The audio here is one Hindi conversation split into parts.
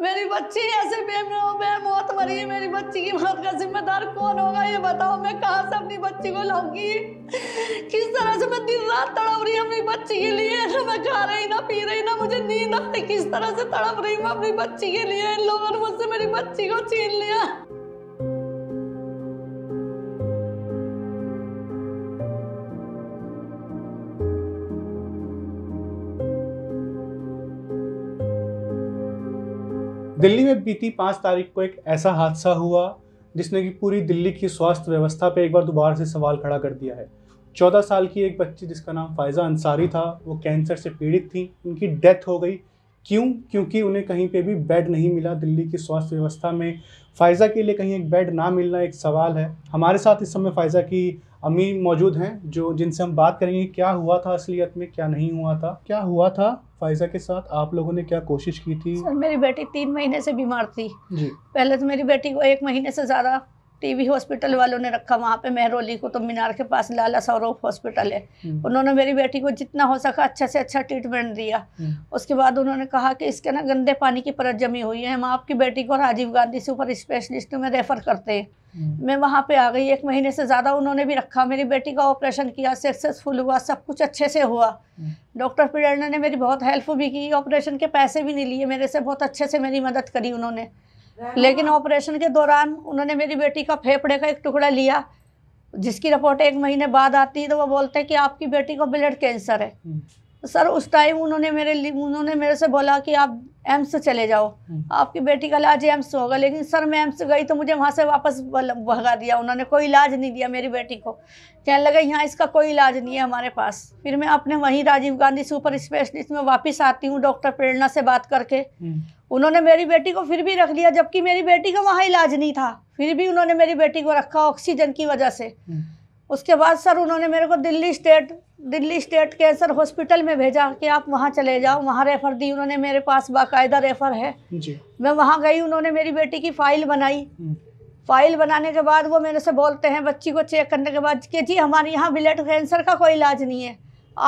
मेरी बच्ची ऐसे मौत मरी है मेरी बच्ची की मौत का जिम्मेदार कौन होगा ये बताओ मैं कहा से अपनी बच्ची को लाऊंगी किस तरह से मैं दिन रात तड़प रही अपनी बच्ची के लिए ना मैं खा रही ना पी रही ना मुझे नींद आ रही किस तरह से तड़प रही मैं अपनी बच्ची के लिए इन लोगों ने मुझसे मेरी बच्ची को छीन लिया दिल्ली में बीती पाँच तारीख को एक ऐसा हादसा हुआ जिसने कि पूरी दिल्ली की स्वास्थ्य व्यवस्था पे एक बार दोबारा से सवाल खड़ा कर दिया है चौदह साल की एक बच्ची जिसका नाम फायजा अंसारी था वो कैंसर से पीड़ित थी उनकी डेथ हो गई क्यों क्योंकि उन्हें कहीं पे भी बेड नहीं मिला दिल्ली की स्वास्थ्य व्यवस्था में फ़ायज़ा के लिए कहीं एक बेड ना मिलना एक सवाल है हमारे साथ इस समय फ़ायज़ा की अमी मौजूद हैं जो जिनसे हम बात करेंगे क्या हुआ था असलियत में क्या नहीं हुआ था क्या हुआ था फायजा के साथ आप लोगों ने क्या कोशिश की थी सर मेरी बेटी तीन महीने से बीमार थी जी पहले तो मेरी बेटी को एक महीने से ज़्यादा टीवी हॉस्पिटल वालों ने रखा वहाँ पे मेहरोली को तो मीनार के पास लाला सौरभ हॉस्पिटल है हम्म। उन्होंने मेरी बेटी को जितना हो सका अच्छा से अच्छा ट्रीटमेंट दिया हम्म। उसके बाद उन्होंने कहा कि इसके ना गंदे पानी की परत जमी हुई है हम आपकी बेटी को राजीव गांधी सुपर स्पेशलिस्ट में रेफ़र करते हैं हम्म। मैं वहाँ पे आ गई एक महीने से ज़्यादा उन्होंने भी रखा मेरी बेटी का ऑपरेशन किया सक्सेसफुल हुआ सब कुछ अच्छे से हुआ हम्म। डॉक्टर पिडरना ने मेरी बहुत हेल्प भी की ऑपरेशन के पैसे भी नहीं लिए मेरे से बहुत अच्छे से मेरी मदद करी उन्होंने लेकिन ऑपरेशन के दौरान उन्होंने मेरी बेटी का फेफड़े का एक टुकड़ा लिया जिसकी रिपोर्ट एक महीने बाद आती है तो वो बोलते हैं कि आपकी बेटी को ब्लड कैंसर है हम्म। सर उस टाइम उन्होंने मेरे लिए उन्होंने मेरे से बोला कि आप एम्स चले जाओ हम्म। आपकी बेटी का इलाज एम्स होगा लेकिन सर मैं एम्स गई तो मुझे वहाँ से वापस भगा दिया उन्होंने कोई इलाज नहीं दिया मेरी बेटी को कहने लगे यहाँ इसका कोई इलाज नहीं है हमारे पास फिर मैं अपने वहीं राजीव गांधी सुपर स्पेशलिस्ट में वापस आती हूँ डॉक्टर प्रेरणा से बात करके हम्म। उन्होंने मेरी बेटी को फिर भी रख लिया जबकि मेरी बेटी का वहाँ इलाज नहीं था फिर भी उन्होंने मेरी बेटी को रखा ऑक्सीजन की वजह से हम्म। उसके बाद सर उन्होंने मेरे को Delhi state Delhi state cancer hospital में भेजा कि आप वहाँ चले जाओ वहाँ रेफ़र दी उन्होंने मेरे पास बाकायदा रेफ़र है जी मैं वहाँ गई उन्होंने मेरी बेटी की फ़ाइल बनाई हम्म। फाइल बनाने के बाद वो मेरे से बोलते हैं बच्ची को चेक करने के बाद कि जी हमारे यहाँ ब्लड कैंसर का कोई इलाज नहीं है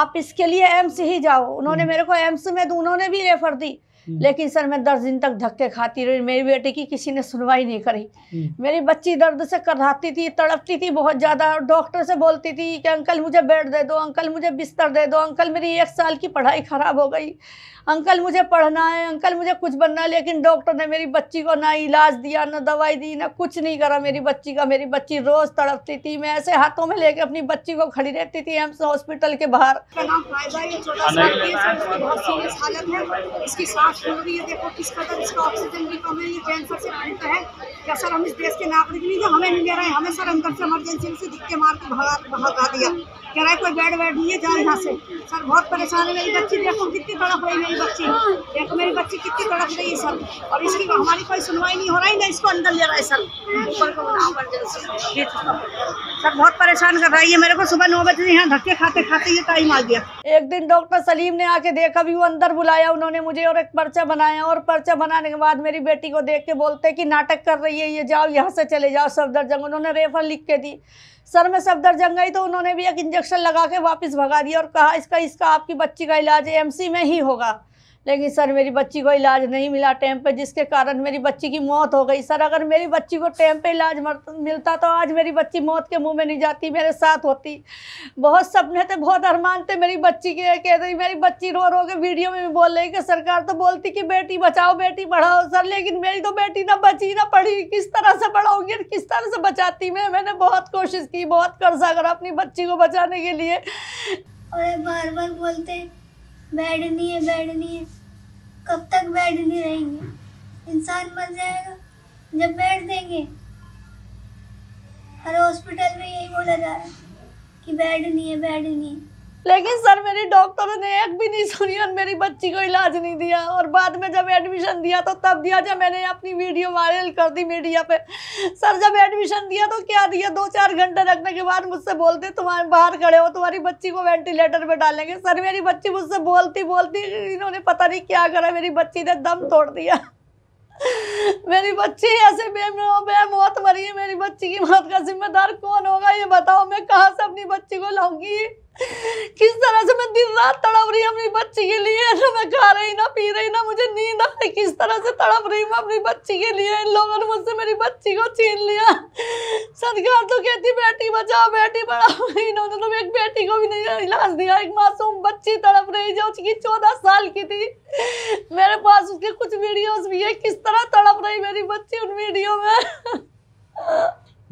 आप इसके लिए एम्स ही जाओ उन्होंने हम्म। मेरे को एम्स में उन्होंने भी रेफ़र दी हम्म। लेकिन सर मैं दस दिन तक धक्के खाती रही मेरी बेटी की किसी ने सुनवाई नहीं करी हम्म। मेरी बच्ची दर्द से कराती थी तड़पती थी बहुत ज़्यादा और डॉक्टर से बोलती थी कि अंकल मुझे बेड दे दो अंकल मुझे बिस्तर दे दो अंकल मेरी एक साल की पढ़ाई ख़राब हो गई अंकल मुझे पढ़ना है अंकल मुझे कुछ बनना है लेकिन डॉक्टर ने मेरी बच्ची को ना इलाज दिया ना दवाई दी ना कुछ नहीं करा मेरी बच्ची का मेरी बच्ची रोज़ तड़पती थी मैं ऐसे हाथों में लेके अपनी बच्ची को खड़ी रहती थी एम्स हॉस्पिटल के बाहर हाँ, इसकी सांस फूल रही है देखो किस कदर इसका ऑक्सीजन भी कम है ये कैंसर से पीड़ित है क्या सर हम इस देश के नागरिक नहीं हमें नहीं ले रहे हैं हमें सर अंदर से इमरजेंसी से दिख के मार के भगा दिया कह रहा है कोई बैठ बैठ दिए जाओ यहाँ से सर बहुत परेशान है मेरी बच्ची देखो कितनी तड़प रही मेरी बच्ची देखो मेरी बच्ची कितनी तड़प रही है सर और इसकी हमारी कोई सुनवाई नहीं हो रही ना इसको अंदर ले रहा है सर ऊपर को तो सर बहुत परेशान कर रहा है मेरे को सुबह नौ बजे यहाँ धक्के खाते खाते ये टाइम आ गया एक दिन डॉक्टर सलीम ने आके देखा भी वो अंदर बुलाया उन्होंने मुझे और एक पर्चा बनाया और पर्चा बनाने के बाद मेरी बेटी को देख के बोलते कि नाटक कर रही है ये जाओ यहाँ से चले जाओ सफदरजंग उन्होंने रेफर लिख के दी सर मैं सफदरजंग गई तो उन्होंने भी एक इंजेक्शन लगा के वापस भगा दिया और कहा इसका इसका आपकी बच्ची का इलाज एम में ही होगा लेकिन सर मेरी बच्ची को इलाज नहीं मिला टाइम पे जिसके कारण मेरी बच्ची की मौत हो गई सर अगर मेरी बच्ची को टाइम पे इलाज मिलता तो आज मेरी बच्ची मौत के मुंह में नहीं जाती मेरे साथ होती बहुत सपने थे बहुत अरमान थे मेरी बच्ची के कह रही मेरी बच्ची रो रो के वीडियो में भी बोल रही कि सरकार तो बोलती कि बेटी बचाओ बेटी पढ़ाओ सर लेकिन मेरी तो बेटी ना बची ना पढ़ी किस तरह से पढ़ाऊंगी किस तरह से बचाती मैं मैंने बहुत कोशिश की बहुत कर्जा करा अपनी बच्ची को बचाने के लिए और बार बार बोलते नहीं है नहीं है कब तक नहीं रहेंगे इंसान मर जाएगा जब बैठ देंगे हर हॉस्पिटल में यही बोला जा रहा है कि नहीं है नहीं है लेकिन सर मेरी डॉक्टरों ने एक भी नहीं सुनी और मेरी बच्ची को इलाज नहीं दिया और बाद में जब एडमिशन दिया तो तब दिया जब मैंने अपनी वीडियो वायरल कर दी मीडिया पे सर जब एडमिशन दिया तो क्या दिया दो चार घंटे रखने के बाद मुझसे बोलते तुम्हारे बाहर खड़े हो तुम्हारी बच्ची को वेंटिलेटर पर डालेंगे सर मेरी बच्ची मुझसे बोलती बोलती इन्होंने पता नहीं क्या करा मेरी बच्ची ने दम तोड़ दिया मेरी बच्ची ऐसे बेमौत मरी है मेरी बच्ची की मौत का जिम्मेदार कौन होगा ये अपनी बच्ची को लाऊंगी किस तरह से मैं दिन रात तड़प रही हूँ अपनी बच्ची के लिए ना मैं खा रही ना पी रही ना मुझे नींद आ रही किस तरह से तड़प रही हूँ अपनी बच्ची के लिए इन लोगों ने मुझसे मेरी बच्ची को छीन लिया सरकार तो कहती बेटी बचाओ बेटी पढ़ाओ इन्होंने तो एक बेटी को भी नहीं इलाज दिया एक मासूम बच्ची तड़प रही जो उसकी चौदह साल की थी मेरे पास उसके कुछ वीडियोस भी है किस तरह तड़प रही मेरी बच्ची उन वीडियो में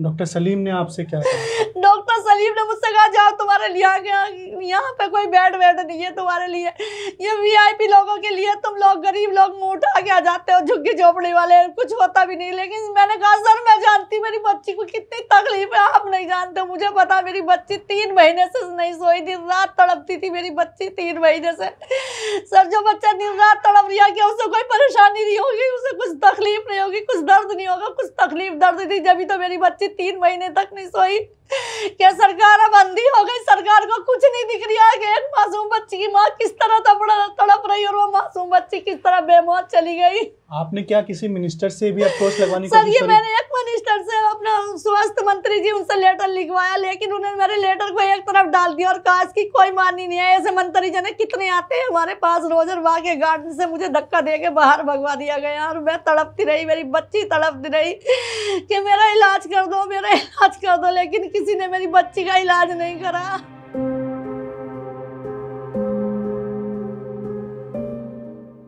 डॉक्टर सलीम ने आपसे क्या कहा डॉक्टर सलीम ने मुझसे कहा जाओ तुम्हारे लिए यहाँ पे कोई बेड वेड नहीं है तुम्हारे लिए ये वीआईपी लोगों के लिए तुम लोग गरीब लोग मुँह उठा के आ जाते हो झुग्गी झोपड़ी वाले कुछ होता भी नहीं लेकिन मैंने कहा सर मैं जानती मेरी बच्ची को कितनी तकलीफ है आप नहीं जानते मुझे पता मेरी बच्ची तीन महीने से नहीं सोई दिन रात तड़पती थी मेरी बच्ची तीन महीने से सर जो बच्चा दिन रात तड़प रिया क्या उसे कोई परेशानी नहीं होगी उसे कुछ तकलीफ नहीं होगी कुछ दर्द नहीं होगा कुछ तकलीफ दर्द थी जब तो मेरी बच्ची तीन महीने तक नहीं सोई क्या सरकार अब अंधी हो गई सरकार को कुछ नहीं दिख रहा है कि एक मासूम बच्ची की माँ किस तरह तड़प तड़प रही और वो मासूम बच्ची किस तरह बेमौत चली गई आपने क्या किसी मिनिस्टर से भी अप्रोच लगवानी सर ये मैंने एक मिनिस्टर से अपना स्वास्थ्य मंत्री जी उनसे लेटर लिखवाया लेकिन उन्होंने मेरे लेटर को एक तरफ डाल दिया और कहा इसकी कोई मानी नहीं है ऐसे मंत्री जने कितने आते हैं हमारे पास रोजर वाह के गार्डन से मुझे धक्का दे के बाहर भगवा दिया गया और मैं तड़पती रही मेरी बच्ची तड़पती रही कि मेरा इलाज कर दो मेरा इलाज कर दो लेकिन किसी ने मेरी बच्ची का इलाज नहीं करा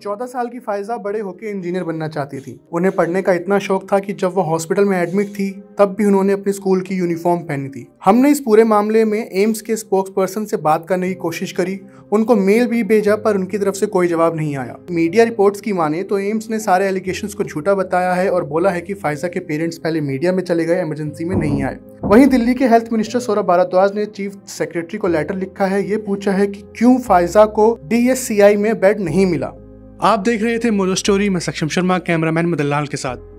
चौदह साल की फायजा बड़े होकर इंजीनियर बनना चाहती थी उन्हें पढ़ने का इतना शौक था कि जब वो हॉस्पिटल में एडमिट थी तब भी उन्होंने अपने स्कूल की यूनिफॉर्म पहनी थी हमने इस पूरे मामले में एम्स के स्पोक्स पर्सन से बात करने की कोशिश करी उनको मेल भी भेजा पर उनकी तरफ से कोई जवाब नहीं आया मीडिया रिपोर्ट की माने तो एम्स ने सारे एलिगेशन को झूठा बताया है और बोला है की फायजा के पेरेंट्स पहले मीडिया में चले गए इमरजेंसी में नहीं आए वहीं दिल्ली के हेल्थ मिनिस्टर सौरभ भारद्वाज ने चीफ सेक्रेटरी को लेटर लिखा है ये पूछा है कि क्यों फाइजा को डीएससीआई में बेड नहीं मिला आप देख रहे थे मोरो स्टोरी में सक्षम शर्मा कैमरामैन मदनलाल के साथ